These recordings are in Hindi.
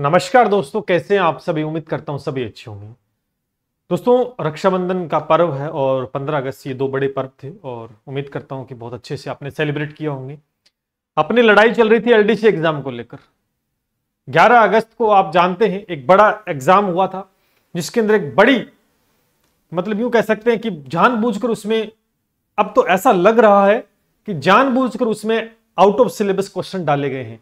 नमस्कार दोस्तों कैसे हैं आप सभी उम्मीद करता हूं सभी अच्छे होंगे दोस्तों रक्षाबंधन का पर्व है और 15 अगस्त ये दो बड़े पर्व थे और उम्मीद करता हूं कि बहुत अच्छे से आपने सेलिब्रेट किया होंगे अपनी लड़ाई चल रही थी एलडीसी एग्जाम को लेकर 11 अगस्त को आप जानते हैं एक बड़ा एग्जाम हुआ था जिसके अंदर एक बड़ी मतलब यूं कह सकते हैं कि जानबूझकर उसमें अब तो ऐसा लग रहा है कि जानबूझकर उसमें आउट ऑफ सिलेबस क्वेश्चन डाले गए हैं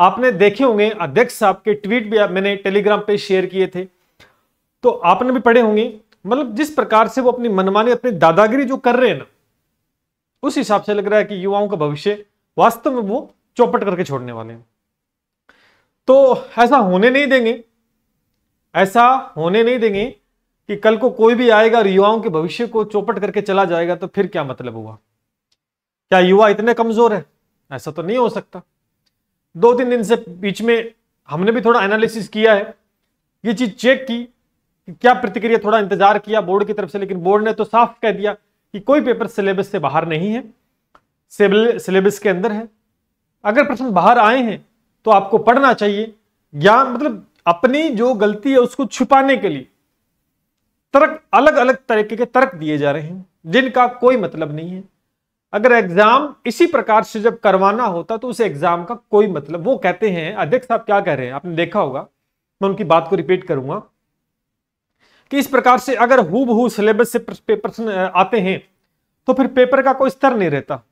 आपने देखे होंगे अध्यक्ष साहब के ट्वीट भी मैंने टेलीग्राम पे शेयर किए थे तो आपने भी पढ़े होंगे मतलब जिस प्रकार से वो अपनी मनमानी अपनी दादागिरी जो कर रहे हैं ना उस हिसाब से लग रहा है कि युवाओं का भविष्य वास्तव में वो चौपट करके छोड़ने वाले हैं तो ऐसा होने नहीं देंगे ऐसा होने नहीं देंगे कि कल को कोई भी आएगा और युवाओं के भविष्य को चौपट करके चला जाएगा तो फिर क्या मतलब हुआ क्या युवा इतने कमजोर है ऐसा तो नहीं हो सकता दो तीन दिन से बीच में हमने भी थोड़ा एनालिसिस किया है ये चीज चेक की कि क्या प्रतिक्रिया थोड़ा इंतजार किया बोर्ड की तरफ से लेकिन बोर्ड ने तो साफ कह दिया कि कोई पेपर सिलेबस से बाहर नहीं है सिलेबस के अंदर है अगर प्रश्न बाहर आए हैं तो आपको पढ़ना चाहिए ज्ञान मतलब अपनी जो गलती है उसको छुपाने के लिए तर्क अलग अलग तरीके के तर्क दिए जा रहे हैं जिनका कोई मतलब नहीं है अगर एग्जाम इसी प्रकार से जब करवाना होता तो उस एग्जाम का कोई मतलब वो कहते हैं अध्यक्ष साहब क्या कह रहे हैं आपने देखा होगा मैं उनकी बात को रिपीट करूंगा कि इस प्रकार से अगर हु सिलेबस से पेपर आते हैं तो फिर पेपर का कोई स्तर नहीं रहता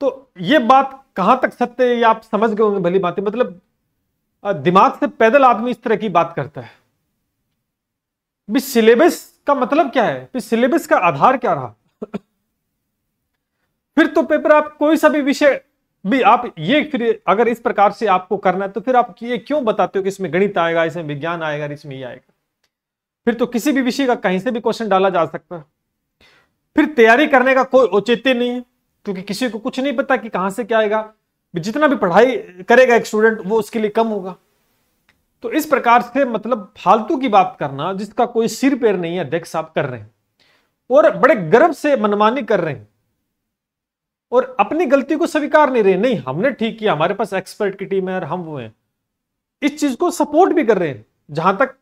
तो ये बात कहां तक सत्य है आप समझ गए होंगे भली बातें मतलब दिमाग से पैदल आदमी इस तरह की बात करता है सिलेबस का मतलब क्या है सिलेबस का आधार क्या रहा फिर तो पेपर आप कोई सा भी विषय भी आप ये फिर अगर इस प्रकार से आपको करना है तो फिर आप ये क्यों बताते हो कि इसमें गणित आएगा इसमें विज्ञान आएगा इसमें ये आएगा फिर तो किसी भी विषय का कहीं से भी क्वेश्चन डाला जा सकता है फिर तैयारी करने का कोई औचित्य नहीं है क्योंकि किसी को कुछ नहीं पता कि कहां से क्या आएगा जितना भी पढ़ाई करेगा एक स्टूडेंट वो उसके लिए कम होगा तो इस प्रकार से मतलब फालतू की बात करना जिसका कोई सिर पैर नहीं है अध्यक्ष साहब कर रहे हैं और बड़े गर्व से मनमानी कर रहे हैं और अपनी गलती को स्वीकार नहीं रहे नहीं हमने ठीक किया हमारे पास एक्सपर्ट की टीम है और हम वो हैं इस चीज को सपोर्ट भी कर रहे हैं जहां तक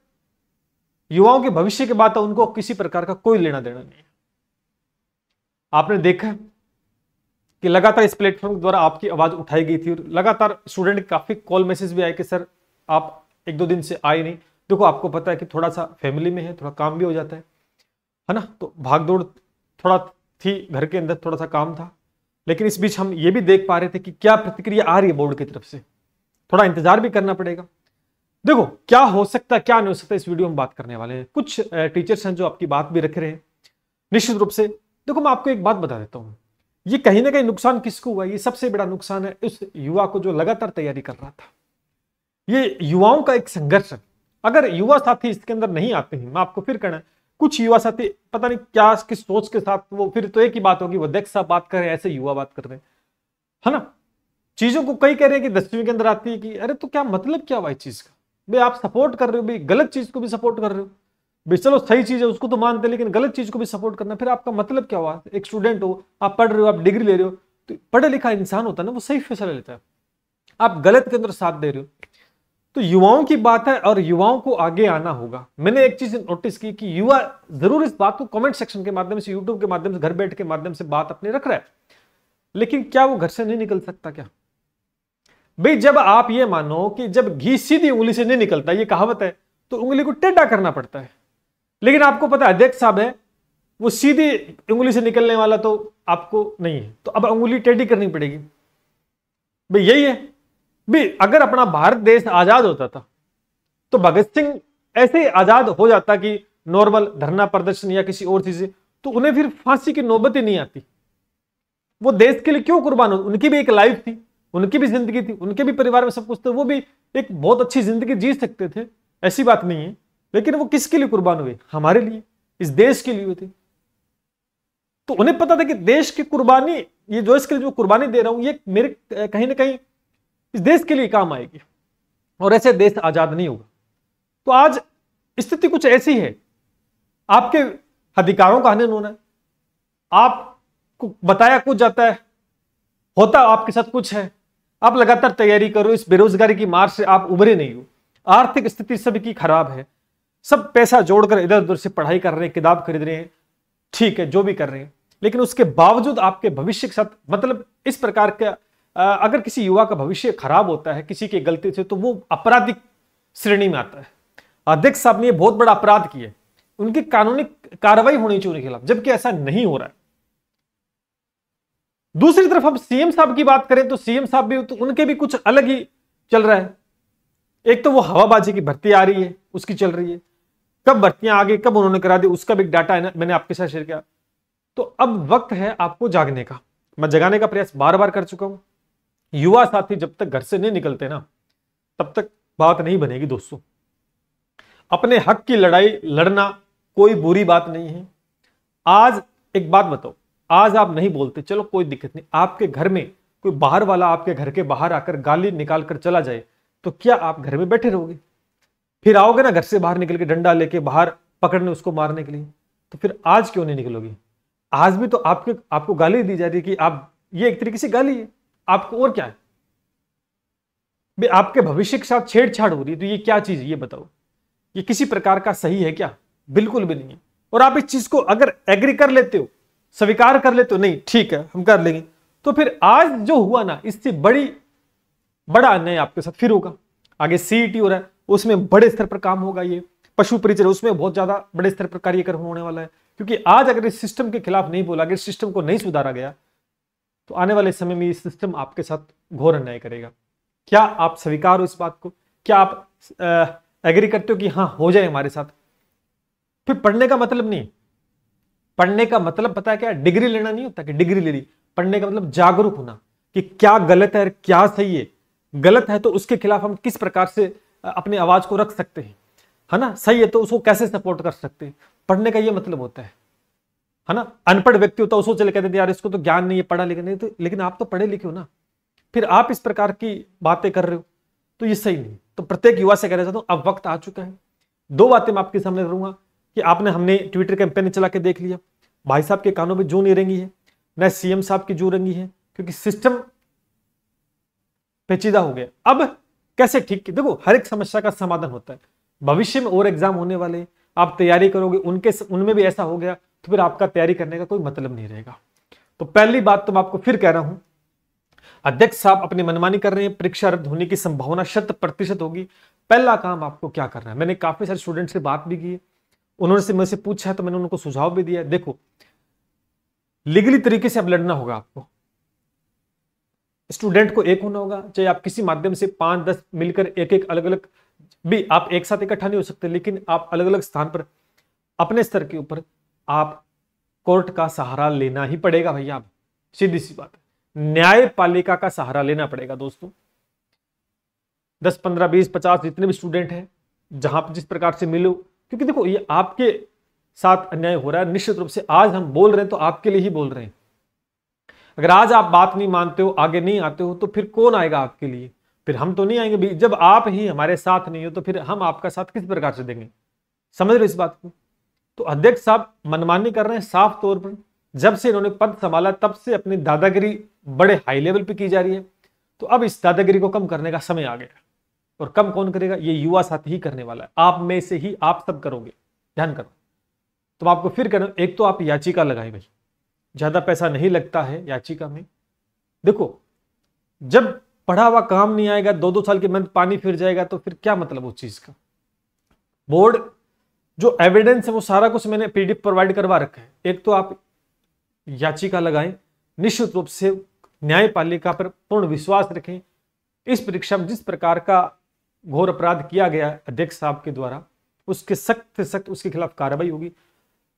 युवाओं के भविष्य की बात है उनको किसी प्रकार का कोई लेना देना नहीं आपने देखा कि लगातार इस प्लेटफॉर्म द्वारा आपकी आवाज उठाई गई थी और लगातार स्टूडेंट काफी कॉल मैसेज भी आए कि सर आप एक दो दिन से आए नहीं देखो आपको पता है कि थोड़ा सा फैमिली में है थोड़ा काम भी हो जाता है है ना तो भाग थोड़ा थी घर के अंदर थोड़ा सा काम था लेकिन इस बीच हम ये भी देख पा रहे थे कि क्या प्रतिक्रिया आ रही है बोर्ड की तरफ से थोड़ा इंतजार भी करना पड़ेगा देखो क्या हो सकता है क्या नहीं हो सकता इस वीडियो में बात करने वाले हैं कुछ टीचर्स हैं जो आपकी बात भी रख रहे हैं निश्चित रूप से देखो मैं आपको एक बात बता देता हूं ये कहीं ना कहीं नुकसान किसको हुआ ये सबसे बड़ा नुकसान है उस युवा को जो लगातार तैयारी कर रहा था ये युवाओं का एक संघर्ष है अगर युवा साथी इसके अंदर नहीं आते हैं मैं आपको फिर कहना कुछ युवा साथी पता नहीं क्या किस सोच के साथ वो फिर तो एक ही बात होगी वो अध्यक्ष साहब बात कर रहे हैं ऐसे युवा बात कर रहे हैं है ना चीजों को कई कह रहे हैं कि दसवीं के अंदर आती है कि अरे तो क्या मतलब क्या हुआ इस चीज का भाई आप सपोर्ट कर रहे हो भाई गलत चीज को भी सपोर्ट कर रहे हो भाई चलो सही चीज है उसको तो मानते लेकिन गलत चीज को भी सपोर्ट करना फिर आपका मतलब क्या हुआ एक स्टूडेंट हो आप पढ़ रहे हो आप डिग्री ले रहे हो तो पढ़ा लिखा इंसान होता है ना वो सही फैसला लेता है आप गलत के अंदर साथ दे रहे हो तो युवाओं की बात है और युवाओं को आगे आना होगा मैंने एक चीज नोटिस की कि युवा जरूर इस बात को कमेंट सेक्शन के माध्यम से यूट्यूब के माध्यम से घर बैठ के माध्यम से बात अपने रख रहा है लेकिन क्या वो घर से नहीं निकल सकता क्या भाई जब आप ये मानो कि जब घी सीधी उंगली से नहीं निकलता ये कहावत है तो उंगली को टेढ़ा करना पड़ता है लेकिन आपको पता है अध्यक्ष साहब है वो सीधी उंगली से निकलने वाला तो आपको नहीं है तो अब उंगली टेढ़ी करनी पड़ेगी भाई यही है भी अगर अपना भारत देश आजाद होता था तो भगत सिंह ऐसे आजाद हो जाता कि नॉर्मल धरना प्रदर्शन या किसी और चीज तो उन्हें फिर फांसी की नौबत ही नहीं आती वो देश के लिए क्यों कुर्बान हो उनकी भी एक लाइफ थी उनकी भी जिंदगी थी उनके भी परिवार में सब कुछ था वो भी एक बहुत अच्छी जिंदगी जी सकते थे ऐसी बात नहीं है लेकिन वो किसके लिए कुर्बान हुए हमारे लिए इस देश के लिए थे तो उन्हें पता था कि देश की कुर्बानी ये जो इसके लिए जो कुर्बानी दे रहा हूं ये मेरे कहीं ना कहीं इस देश के लिए काम आएगी और ऐसे देश आजाद नहीं होगा तो आज स्थिति कुछ ऐसी है आपके अधिकारों का हनन होना आपको बताया कुछ जाता है होता आपके साथ कुछ है आप लगातार तैयारी करो इस बेरोजगारी की मार से आप उभरे नहीं हो आर्थिक स्थिति सबकी खराब है सब पैसा जोड़कर इधर उधर से पढ़ाई कर रहे हैं किताब खरीद रहे हैं ठीक है जो भी कर रहे हैं लेकिन उसके बावजूद आपके भविष्य के साथ मतलब इस प्रकार का अगर किसी युवा का भविष्य खराब होता है किसी की गलती से तो वो आपराधिक श्रेणी में आता है अध्यक्ष साहब ने बहुत बड़ा अपराध किया उनकी कानूनी कार्रवाई होनी चाहिए उनके खिलाफ जबकि ऐसा नहीं हो रहा है दूसरी तरफ हम सीएम साहब की बात करें तो सीएम साहब भी तो उनके भी कुछ अलग ही चल रहा है एक तो वो हवाबाजी की भर्ती आ रही है उसकी चल रही है कब भर्तियां आ गई कब उन्होंने करा दी उसका भी डाटा है ना मैंने आपके साथ शेयर किया तो अब वक्त है आपको जागने का मैं जगाने का प्रयास बार बार कर चुका हूं युवा साथी जब तक घर से नहीं निकलते ना तब तक बात नहीं बनेगी दोस्तों अपने हक की लड़ाई लड़ना कोई बुरी बात नहीं है आज एक बात बताओ आज आप नहीं बोलते चलो कोई दिक्कत नहीं आपके घर में कोई बाहर वाला आपके घर के बाहर आकर गाली निकाल कर चला जाए तो क्या आप घर में बैठे रहोगे फिर आओगे ना घर से बाहर निकल के डंडा लेके बाहर पकड़ने उसको मारने के लिए तो फिर आज क्यों नहीं निकलोगे आज भी तो आपके आपको गाली दी जा रही है कि आप ये एक तरीके से गाली है आपको और क्या है आपके भविष्य के साथ छेड़छाड़ हो रही है तो ये क्या चीज ये बताओ ये किसी प्रकार का सही है क्या बिल्कुल भी नहीं है और आप इस चीज को अगर एग्री कर लेते हो स्वीकार कर लेते हो नहीं ठीक है हम कर लेंगे तो फिर आज जो हुआ ना इससे बड़ी बड़ा अन्याय आपके साथ फिर होगा आगे सीईटी e हो रहा है उसमें बड़े स्तर पर काम होगा ये पशु परिचय उसमें बहुत ज्यादा बड़े स्तर पर कार्यक्रम होने वाला है क्योंकि आज अगर इस सिस्टम के खिलाफ नहीं बोला गया सिस्टम को नहीं सुधारा गया तो आने वाले समय में ये सिस्टम आपके साथ घोर अन्याय करेगा क्या आप स्वीकार हो इस बात को क्या आप आ, एग्री करते हो कि हाँ हो जाए हमारे साथ फिर पढ़ने का मतलब नहीं पढ़ने का मतलब पता है क्या डिग्री लेना नहीं होता कि डिग्री ले ली पढ़ने का मतलब जागरूक होना कि क्या गलत है क्या सही है गलत है तो उसके खिलाफ हम किस प्रकार से अपनी आवाज को रख सकते हैं है ना सही है तो उसको कैसे सपोर्ट कर सकते हैं पढ़ने का ये मतलब होता है है ना अनपढ़ व्यक्ति होता उसको चले कहते यार इसको तो ज्ञान नहीं है पढ़ा लिखा नहीं तो लेकिन आप तो पढ़े लिखे हो ना फिर आप इस प्रकार की बातें कर रहे हो तो ये सही नहीं तो प्रत्येक युवा से कहना चाहता हूँ अब वक्त आ चुका है दो बातें मैं आपके सामने करूंगा कि आपने हमने ट्विटर कैंपेन चला के देख लिया भाई साहब के कानों में जू नहीं रंगी है न सीएम साहब की जू रंगी है क्योंकि सिस्टम पेचीदा हो गया अब कैसे ठीक देखो हर एक समस्या का समाधान होता है भविष्य में और एग्जाम होने वाले आप तैयारी करोगे उनके उनमें भी ऐसा हो गया तो फिर आपका तैयारी करने का कोई मतलब नहीं रहेगा तो पहली बात तो मैं आपको फिर कह रहा हूं अध्यक्ष साहब अपनी मनमानी कर रहे हैं परीक्षा रद्द होने की संभावना शत प्रतिशत होगी पहला काम आपको क्या करना है मैंने काफी सारे स्टूडेंट से बात भी की है उन्होंने से मुझसे पूछा तो मैंने उनको सुझाव भी दिया देखो लीगली तरीके से अब लड़ना होगा आपको स्टूडेंट को एक होना होगा चाहे आप किसी माध्यम से पांच दस मिलकर एक एक अलग अलग भी आप एक साथ इकट्ठा नहीं हो सकते लेकिन आप अलग अलग स्थान पर अपने स्तर के ऊपर आप कोर्ट का सहारा लेना ही पड़ेगा भैया सीधी सी बात न्यायपालिका का सहारा लेना पड़ेगा दोस्तों दस पंद्रह बीस पचास जितने भी स्टूडेंट हैं जहां पर जिस प्रकार से मिलो क्योंकि देखो ये आपके साथ अन्याय हो रहा है निश्चित रूप से आज हम बोल रहे हैं तो आपके लिए ही बोल रहे हैं अगर आज आप बात नहीं मानते हो आगे नहीं आते हो तो फिर कौन आएगा आपके लिए फिर हम तो नहीं आएंगे जब आप ही हमारे साथ नहीं हो तो फिर हम आपका साथ किस प्रकार से देंगे समझ रहे इस बात को तो अध्यक्ष साहब मनमानी कर रहे हैं साफ तौर पर जब से इन्होंने पद संभाला तब से अपनी दादागिरी बड़े हाई लेवल पे की जा रही है तो अब इस दादागिरी को कम करने का समय आ गया और कम कौन करेगा ये युवा साथी ही करने वाला है आप में से ही आप सब करोगे ध्यान करो तो आपको फिर कहना एक तो आप याचिका लगाए भाई ज्यादा पैसा नहीं लगता है याचिका में देखो जब पढ़ा हुआ काम नहीं आएगा दो दो साल की मेहनत पानी फिर जाएगा तो फिर क्या मतलब उस चीज का बोर्ड जो एविडेंस है वो सारा कुछ मैंने पीडीएफ प्रोवाइड करवा रखा है एक तो आप याचिका लगाएं निश्चित रूप से न्यायपालिका पर पूर्ण विश्वास रखें इस परीक्षा में जिस प्रकार का घोर अपराध किया गया अध्यक्ष साहब के द्वारा उसके सख्त से सख्त उसके खिलाफ कार्रवाई होगी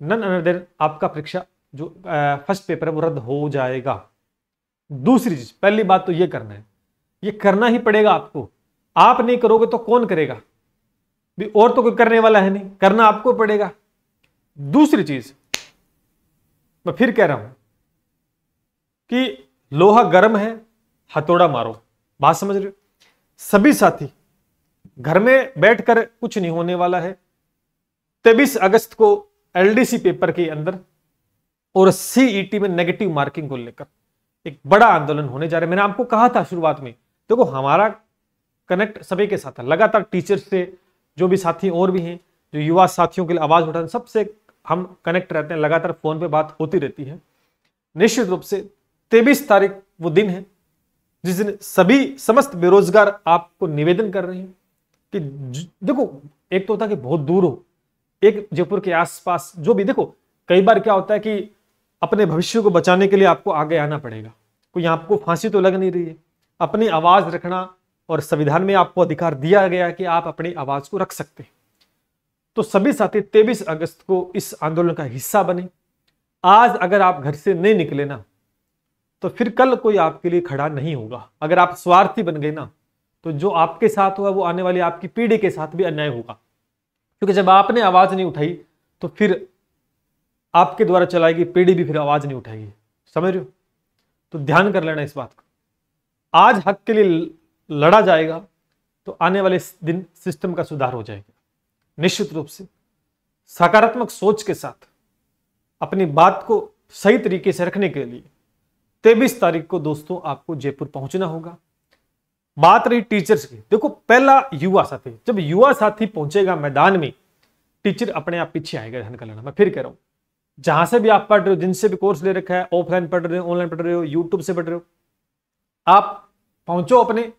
नन अनदर आपका परीक्षा जो फर्स्ट पेपर है वो रद्द हो जाएगा दूसरी चीज पहली बात तो ये करना है ये करना ही पड़ेगा आपको आप नहीं करोगे तो कौन करेगा भी और तो कोई करने वाला है नहीं करना आपको पड़ेगा दूसरी चीज मैं फिर कह रहा हूं कि लोहा गर्म है हथौड़ा मारो बात समझ रहे हो सभी साथी घर में बैठकर कुछ नहीं होने वाला है तेबीस अगस्त को एलडीसी पेपर के अंदर और सीईटी में नेगेटिव मार्किंग को लेकर एक बड़ा आंदोलन होने जा रहा है मैंने आपको कहा था शुरुआत में देखो हमारा कनेक्ट सभी के साथ है लगातार टीचर से जो भी साथी और भी हैं जो युवा साथियों के लिए आवाज़ उठाते हैं सबसे हम कनेक्ट रहते हैं लगातार फ़ोन पे बात होती रहती है निश्चित रूप से तेबीस तारीख वो दिन है जिस दिन सभी समस्त बेरोजगार आपको निवेदन कर रहे हैं कि देखो एक तो होता है कि बहुत दूर हो एक जयपुर के आसपास जो भी देखो कई बार क्या होता है कि अपने भविष्य को बचाने के लिए आपको आगे आना पड़ेगा कोई आपको फांसी तो लग नहीं रही है अपनी आवाज रखना और संविधान में आपको अधिकार दिया गया कि आप अपनी आवाज को रख सकते हैं तो सभी साथी 23 अगस्त को इस आंदोलन का हिस्सा बने आज अगर आप घर से नहीं निकले ना तो फिर कल कोई आपके लिए खड़ा नहीं होगा अगर आप स्वार्थी बन गए ना तो जो आपके साथ हुआ वो आने वाली आपकी पीढ़ी के साथ भी अन्याय होगा क्योंकि जब आपने आवाज नहीं उठाई तो फिर आपके द्वारा चलाई गई पीढ़ी भी फिर आवाज नहीं उठाएगी समझ रहे हो तो ध्यान कर लेना इस बात को आज हक के लिए लड़ा जाएगा तो आने वाले दिन सिस्टम का सुधार हो जाएगा निश्चित रूप से सकारात्मक सोच के साथ अपनी बात को सही तरीके से रखने के लिए तेईस तारीख को दोस्तों आपको जयपुर पहुंचना होगा बात रही टीचर्स की देखो पहला युवा साथी जब युवा साथी पहुंचेगा मैदान में टीचर अपने आप पीछे आएगा ध्यान कर मैं फिर कह रहा हूं जहां से भी आप पढ़ रहे हो जिनसे भी कोर्स ले रखा है ऑफलाइन पढ़ रहे हो ऑनलाइन पढ़ रहे हो यूट्यूब से पढ़ रहे हो आप पहुंचो अपने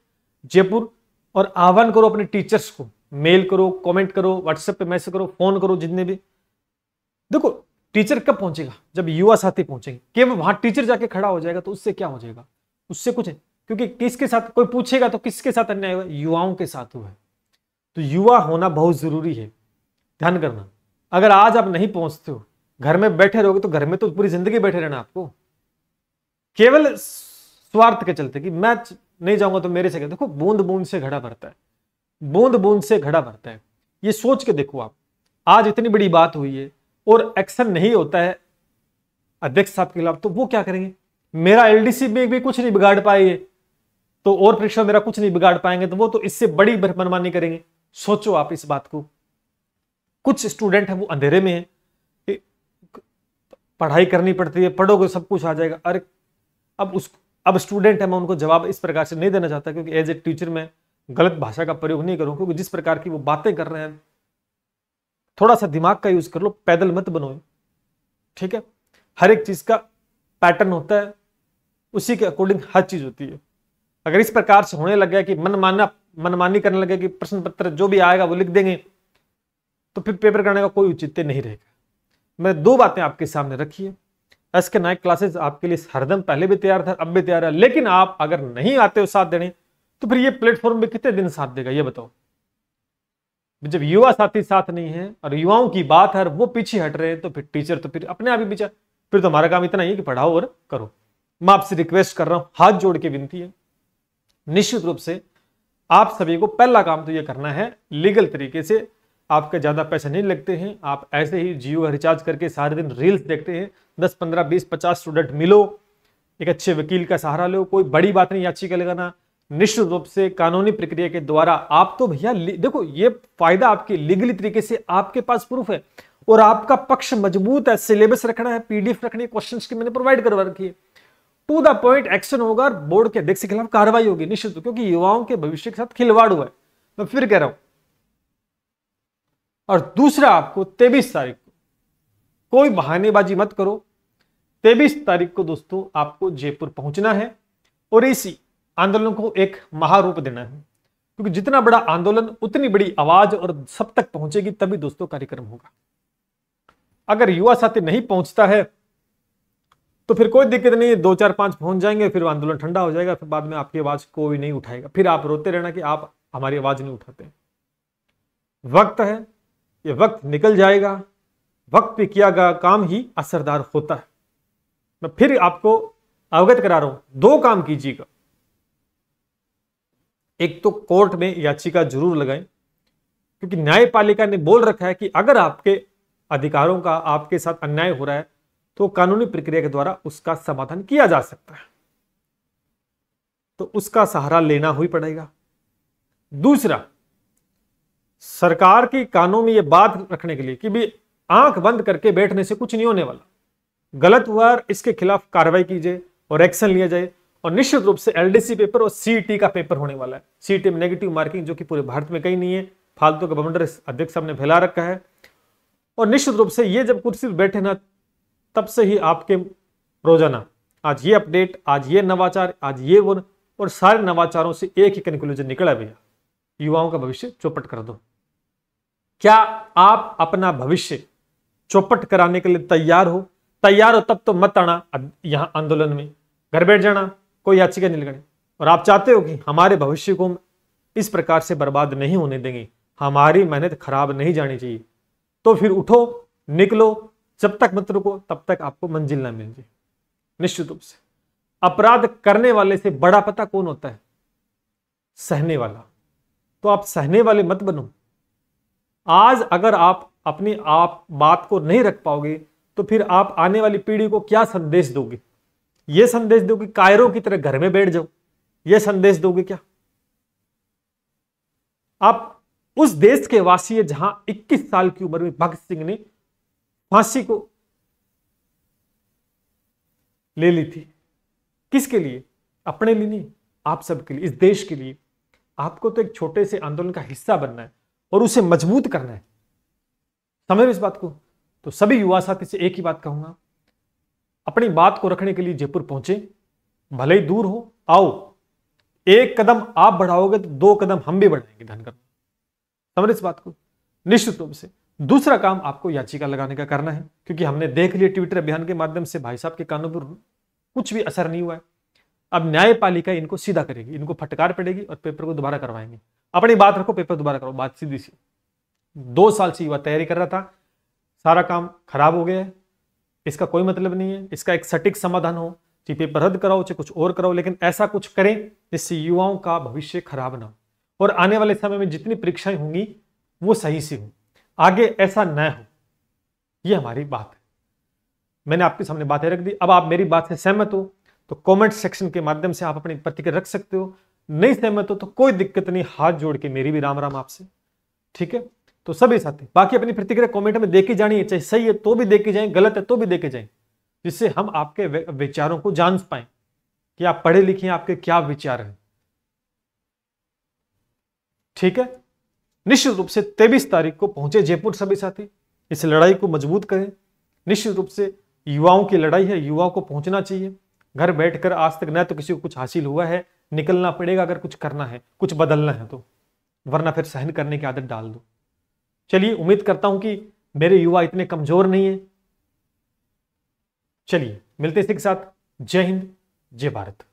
जयपुर और आह्वान करो अपने टीचर्स को मेल करो कमेंट करो व्हाट्सएप पे मैसेज करो फोन करो जितने भी देखो टीचर कब पहुंचेगा जब युवा साथी पहुंचेंगे केवल वहां टीचर जाके खड़ा हो जाएगा तो उससे क्या हो जाएगा उससे कुछ है क्योंकि किसके साथ कोई पूछेगा तो किसके साथ अन्याय हुआ युवाओं के साथ हुआ है तो युवा होना बहुत जरूरी है ध्यान करना अगर आज आप नहीं पहुंचते हो घर में बैठे रहोगे तो घर में तो पूरी जिंदगी बैठे रहना आपको केवल स्वार्थ के चलते कि मैं नहीं जाऊंगा तो मेरे से देखो बूंद बूंद से घड़ा भरता है बूंद बूंद से घड़ा भरता है ये सोच के देखो आप आज इतनी बड़ी बात हुई है और एक्शन नहीं होता है अध्यक्ष साहब के खिलाफ तो वो क्या करेंगे मेरा एलडीसी में भी कुछ नहीं बिगाड़ पाएंगे तो और परीक्षा मेरा कुछ नहीं बिगाड़ पाएंगे तो वो तो इससे बड़ी मनमानी करेंगे सोचो आप इस बात को कुछ स्टूडेंट है वो अंधेरे में है पढ़ाई करनी पड़ती है पढ़ोगे सब कुछ आ जाएगा अरे अब उस अब स्टूडेंट है मैं उनको जवाब इस प्रकार से नहीं देना चाहता क्योंकि एज ए टीचर मैं गलत भाषा का प्रयोग नहीं करूँ क्योंकि जिस प्रकार की वो बातें कर रहे हैं थोड़ा सा दिमाग का यूज कर लो पैदल मत बनो ठीक है हर एक चीज का पैटर्न होता है उसी के अकॉर्डिंग हर चीज होती है अगर इस प्रकार से होने लग गया कि मनमाना मनमानी करने लगे कि प्रश्न पत्र जो भी आएगा वो लिख देंगे तो फिर पेपर करने का कोई औचित्य नहीं रहेगा मैं दो बातें आपके सामने रखी है एस के नायक क्लासेज आपके लिए हरदम पहले भी तैयार था अब भी तैयार है लेकिन आप अगर नहीं आते हो साथ देने तो फिर ये प्लेटफॉर्म भी कितने दिन साथ देगा ये बताओ जब युवा साथी साथ नहीं है और युवाओं की बात है वो पीछे हट रहे हैं तो फिर टीचर तो फिर अपने आप ही पीछे फिर तो हमारा काम इतना ही है कि पढ़ाओ और करो मैं आपसे रिक्वेस्ट कर रहा हूं हाथ जोड़ के विनती है निश्चित रूप से आप सभी को पहला काम तो ये करना है लीगल तरीके से आपके ज़्यादा पैसे नहीं लगते हैं आप ऐसे ही जियो रिचार्ज करके सारे दिन रील्स देखते हैं दस पंद्रह बीस पचास स्टूडेंट मिलो एक अच्छे वकील का सहारा लो कोई बड़ी बात नहीं याचिका लगाना निश्चित रूप से कानूनी प्रक्रिया के द्वारा आप तो भैया देखो ये फायदा आपके लीगली तरीके से आपके पास प्रूफ है और आपका पक्ष मजबूत है सिलेबस रखना है पीडीएफ रखनी है क्वेश्चन की मैंने प्रोवाइड करवा रखी है टू द पॉइंट एक्शन होगा और बोर्ड के अध्यक्ष के खिलाफ कार्रवाई होगी निश्चित क्योंकि युवाओं के भविष्य के साथ खिलवाड़ हुआ है मैं फिर कह रहा हूं और दूसरा आपको तेईस तारीख को कोई बहानेबाजी मत करो तेबीस तारीख को दोस्तों आपको जयपुर पहुंचना है और इसी आंदोलन को एक महारूप देना है क्योंकि जितना बड़ा आंदोलन उतनी बड़ी आवाज और सब तक पहुंचेगी तभी दोस्तों कार्यक्रम होगा अगर युवा साथी नहीं पहुंचता है तो फिर कोई दिक्कत नहीं है दो चार पांच पहुंच जाएंगे फिर आंदोलन ठंडा हो जाएगा फिर बाद में आपकी आवाज कोई नहीं उठाएगा फिर आप रोते रहना कि आप हमारी आवाज नहीं उठाते वक्त है ये वक्त निकल जाएगा वक्त पे किया गया काम ही असरदार होता है मैं फिर आपको अवगत करा रहा हूं दो काम कीजिएगा एक तो कोर्ट में याचिका जरूर लगाएं क्योंकि न्यायपालिका ने बोल रखा है कि अगर आपके अधिकारों का आपके साथ अन्याय हो रहा है तो कानूनी प्रक्रिया के द्वारा उसका समाधान किया जा सकता है तो उसका सहारा लेना ही पड़ेगा दूसरा सरकार की कानों में ये बात रखने के लिए कि भी आंख बंद करके बैठने से कुछ नहीं होने वाला गलत हुआ इसके खिलाफ कार्रवाई की जाए और एक्शन लिया जाए और निश्चित रूप से एलडीसी पेपर और सीटी का पेपर होने वाला है सीटी में नेगेटिव मार्किंग जो कि पूरे भारत में कहीं नहीं है फालतू का भवंडर अध्यक्ष साहब ने फैला रखा है और निश्चित रूप से ये जब कुर्सी पर बैठे ना तब से ही आपके रोजाना आज ये अपडेट आज ये नवाचार आज ये वो और सारे नवाचारों से एक ही कंक्लूजन निकला भैया युवाओं का भविष्य चौपट कर दो क्या आप अपना भविष्य चौपट कराने के लिए तैयार हो तैयार हो तब तो मत आना अं-, यहां आंदोलन में घर बैठ जाना कोई याचिका नहीं लगने और आप चाहते हो कि हमारे भविष्य को इस प्रकार से बर्बाद नहीं होने देंगे हमारी मेहनत खराब नहीं जानी चाहिए तो फिर उठो निकलो जब तक मत रुको तब तक आपको मंजिल ना मिल जाए निश्चित रूप से अपराध करने वाले से बड़ा पता कौन होता है सहने वाला तो आप सहने वाले मत बनो आज अगर आप अपनी आप बात को नहीं रख पाओगे तो फिर आप आने वाली पीढ़ी को क्या संदेश दोगे ये संदेश दोगे कायरों की तरह घर में बैठ जाओ ये संदेश दोगे क्या आप उस देश के वासी है जहां 21 साल की उम्र में भगत सिंह ने फांसी को ले ली थी किसके लिए अपने लिए नहीं आप सबके लिए इस देश के लिए आपको तो एक छोटे से आंदोलन का हिस्सा बनना है और उसे मजबूत करना है समझ इस बात को तो सभी युवा साथी से एक ही बात कहूंगा अपनी बात को रखने के लिए जयपुर पहुंचे भले ही दूर हो आओ एक कदम आप बढ़ाओगे तो दो कदम हम भी बढ़ाएंगे धनकर समझ इस बात को निश्चित रूप से दूसरा काम आपको याचिका लगाने का करना है क्योंकि हमने देख लिया ट्विटर अभियान के माध्यम से भाई साहब के कानों पर कुछ भी असर नहीं हुआ है अब न्यायपालिका इनको सीधा करेगी इनको फटकार पड़ेगी और पेपर को दोबारा करवाएंगे अपनी बात रखो पेपर दोबारा करो बात सीधी सी दो साल से युवा तैयारी कर रहा था सारा काम खराब हो गया है इसका कोई मतलब नहीं है इसका एक सटीक समाधान हो चाहे पेपर रद्द कराओ चाहे कुछ और कराओ लेकिन ऐसा कुछ करें जिससे युवाओं का भविष्य खराब ना हो और आने वाले समय में जितनी परीक्षाएं होंगी वो सही से हों आगे ऐसा न हो ये हमारी बात है मैंने आपके सामने बातें रख दी अब आप मेरी बात से सहमत हो तो कमेंट सेक्शन के माध्यम से आप अपनी प्रतिक्रिया रख सकते हो नहीं सहमत हो तो कोई दिक्कत नहीं हाथ जोड़ के मेरी भी राम राम आपसे ठीक है तो सभी साथी बाकी अपनी प्रतिक्रिया कमेंट में देखी जानी है चाहे सही है तो भी देखी जाए गलत है तो भी देखे जाए जिससे हम आपके विचारों को जान पाए कि आप पढ़े लिखे हैं आपके क्या विचार हैं ठीक है निश्चित रूप से तेईस तारीख को पहुंचे जयपुर सभी साथी इस लड़ाई को मजबूत करें निश्चित रूप से युवाओं की लड़ाई है युवाओं को पहुंचना चाहिए घर बैठकर आज तक न तो किसी को कुछ हासिल हुआ है निकलना पड़ेगा अगर कुछ करना है कुछ बदलना है तो वरना फिर सहन करने की आदत डाल दो चलिए उम्मीद करता हूं कि मेरे युवा इतने कमजोर नहीं है चलिए मिलते इसी के साथ जय हिंद जय भारत